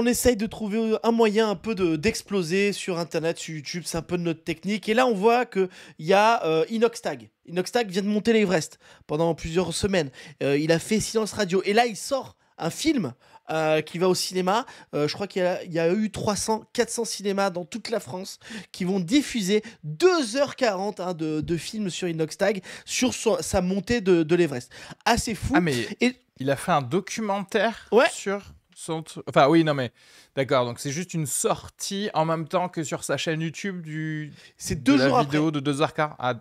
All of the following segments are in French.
on essaye de trouver un moyen un peu d'exploser sur Internet, sur YouTube, c'est un peu notre technique. Et là, on voit qu'il y a euh, Inoxtag. Inoxtag vient de monter l'Everest pendant plusieurs semaines. Euh, il a fait Silence Radio. Et là, il sort un film euh, qui va au cinéma. Euh, je crois qu'il y, a eu 300, 400 cinémas dans toute la France qui vont diffuser 2h40 hein, de, films sur Inoxtag sur sa montée de, l'Everest. Assez fou. Ah, mais Et... il a fait un documentaire ouais. sur Enfin, oui, non, mais d'accord. Donc, c'est juste une sortie en même temps que sur sa chaîne YouTube du. C'est deux de jours la vidéo de 2 h ah.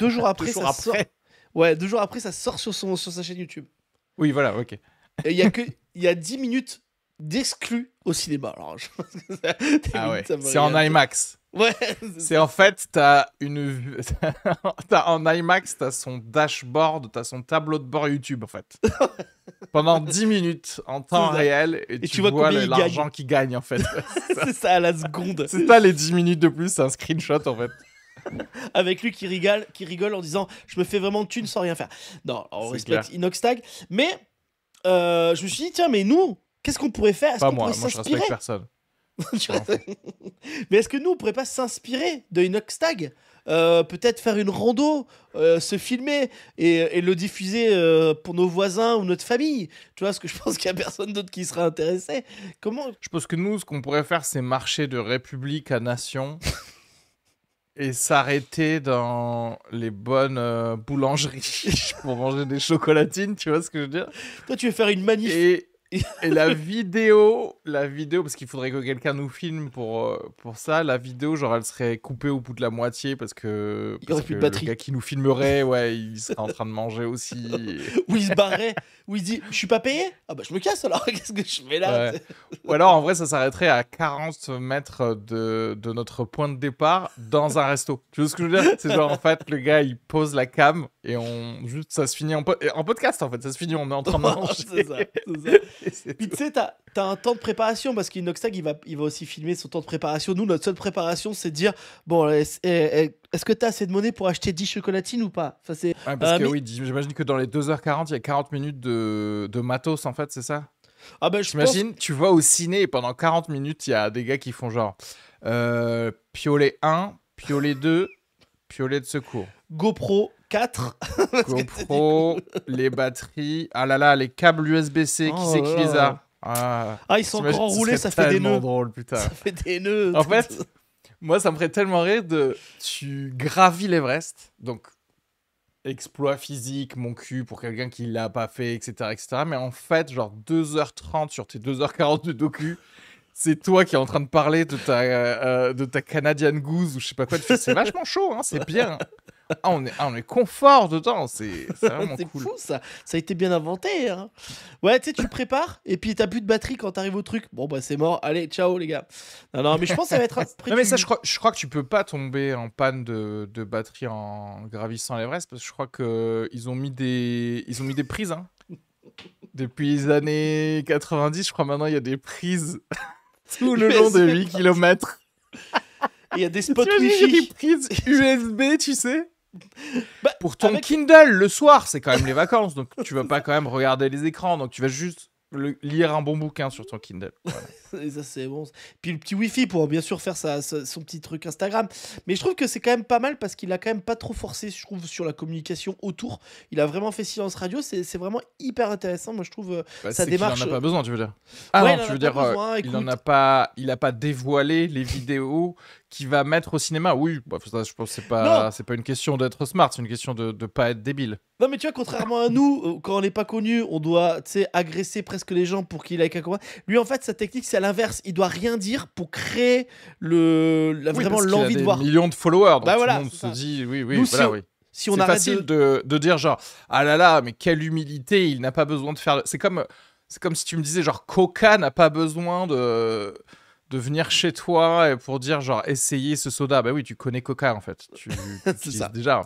Deux jours après, deux jours après. Ouais, deux jours après, ça sort sur, son, sur sa chaîne YouTube. Oui, voilà, ok. Il y a que. Il y a 10 minutes d'exclus au cinéma. Alors, ah C'est en IMAX. C'est en fait, t'as une. en IMAX, t'as son dashboard, t'as son tableau de bord YouTube, en fait. Pendant 10 minutes, en temps réel, et, tu, vois, l'argent qui gagne, en fait. c'est ça. à la seconde. C'est pas les 10 minutes de plus, c'est un screenshot, en fait. Avec lui qui rigole, qui rigole en disant Je me fais vraiment de thunes sans rien faire. Non, on respecte Inoxtag. Mais euh, je me suis dit Tiens, mais nous, qu'est-ce qu'on pourrait faire Pas moi, moi je respecte personne. mais est-ce que nous, on pourrait pas s'inspirer de Inox Tag euh, Peut-être faire une rando, euh, se filmer et, le diffuser euh, pour nos voisins ou notre famille. Tu vois, parce que je pense qu'il n'y a personne d'autre qui serait intéressé. Comment Je pense que nous, ce qu'on pourrait faire, c'est marcher de république à nation et s'arrêter dans les bonnes boulangeries pour manger des chocolatines. Tu vois ce que je veux dire Toi, tu veux faire une magnifique et la vidéo, la vidéo, parce qu'il faudrait que quelqu'un nous filme pour, euh, pour ça, la vidéo, genre, elle serait coupée au bout de la moitié parce que. Le gars qui nous filmerait, ouais, il serait en train de manger aussi. ou il se barrait, ou il dit Je suis pas payé Ah bah je me casse alors, qu'est-ce que je fais là Ou alors en vrai, ça s'arrêterait à 40 mètres de, de notre point de départ dans un resto. Tu vois ce que je veux dire C'est genre, en fait, le gars, il pose la cam et on juste ça se finit en, podcast en fait ça se finit on est en train de manger c'est ça, puis tu sais t'as as un temps de préparation parce qu'Inoxtag il va, il va aussi filmer son temps de préparation nous notre seule préparation c'est de dire bon est-ce que que t'as assez de monnaie pour acheter 10 chocolatines ou pas ça c'est parce euh, que oui j'imagine que dans les 2h40 il y a 40 minutes de, de matos en fait c'est ça ah ben, J'imagine, tu vois au ciné pendant 40 minutes, il y a des gars qui font genre euh, piolet 1, piolet 2, piolet de secours. GoPro, 4. GoPro, les batteries. Ah là là, les câbles USB-C, qui oh c'est qui ah. ah, ils sont encore enroulés, ça fait des nœuds. Ça fait des nœuds. En fait, moi, ça me ferait tellement rire de. Tu gravis l'Everest, donc exploit physique, mon cul, pour quelqu'un qui l'a pas fait, etc., etc. Mais en fait, genre 2h30 sur tes 2h40 de docu, c'est toi qui es en train de parler de ta, euh, euh, de ta Canadian Goose ou je sais pas quoi. de c'est vachement chaud, hein, c'est bien ah, on est, ah, on est confort dedans, c'est vraiment cool. fou ça, ça a été bien inventé. Hein. Ouais, tu sais, tu prépares et puis t'as plus de batterie quand t'arrives au truc. Bon, bah c'est mort, allez, ciao les gars. Non, mais je pense que ça va être. non, mais ça, je crois, que tu peux pas tomber en panne de, batterie en gravissant l'Everest parce que je crois qu'ils ont, mis des... Ils ont mis des prises. Hein. Depuis les années 90, je crois maintenant, il y a des prises tout le long de 8 km. Il y a des spots wifi. Des prises USB, tu sais. Bah, pour ton Kindle le soir, c'est quand même les vacances, donc tu vas pas quand même regarder les écrans, donc tu vas juste lire un bon bouquin sur ton Kindle. Et ça c'est bon. Puis le petit Wi-Fi pour bien sûr faire son petit truc Instagram. Mais je trouve que c'est quand même pas mal parce qu'il a quand même pas trop forcé, je trouve, sur la communication autour. Il a vraiment fait silence radio. C'est vraiment hyper intéressant. Moi je trouve euh, bah, sa ça démarche. Il en a pas euh. besoin, tu veux dire Ah non, tu veux dire euh, il en a pas, il a pas dévoilé les vidéos qui va mettre au cinéma. Oui, bah, ça, je pense c'est pas, c'est pas une question d'être smart, c'est une question de ne pas être débile. Non, mais tu vois, contrairement à nous, euh, quand on n'est pas connu, on doit agresser presque les gens pour qu'il ait qu'à combat. Lui, en fait, sa technique, c'est à l'inverse. Il doit rien dire pour créer le, vraiment l'envie de voir. millions de followers. Donc bah, tout voilà, le monde se dit oui, oui, voilà, si oui si c'est facile de... de... dire genre ah là là mais quelle humilité il n'a pas besoin de faire c'est comme c'est comme si tu me disais genre Coca n'a pas besoin de de venir chez toi pour dire genre essayer ce soda. Ben oui, tu connais Coca en fait. Tu, ça. déjà.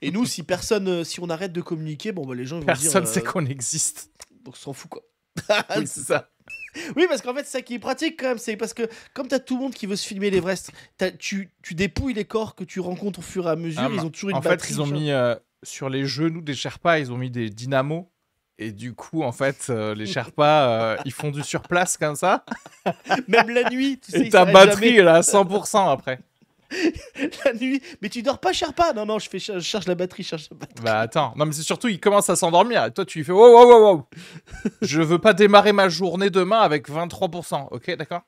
Et nous, si personne, euh, si on arrête de communiquer, bon bah les gens vont dire. Personne sait euh, qu'on existe. Donc s'en fout quoi. oui, c'est ça. Oui, parce qu'en fait, c'est ça qui est pratique quand même. C'est parce que, comme t'as tout le monde qui veut se filmer l'Everest, tu, tu dépouilles les corps que tu rencontres au fur et à mesure. Ah, ils ont toujours une en batterie. fait, ils ont mis euh, sur les genoux des Sherpas, ils ont mis des dynamos et du coup, en fait, euh, les Sherpas, euh, ils font du surplace comme ça. Même la nuit, tu sais. Et ta batterie, à 100% après. la nuit, mais tu dors pas, Sherpa Non, non, je, fais, charge la batterie, je charge la batterie. Bah attends, non, mais c'est surtout, il commence à s'endormir. Et toi, tu lui fais wow, wow, wow, wow. je veux pas démarrer ma journée demain avec 23%. Ok, d'accord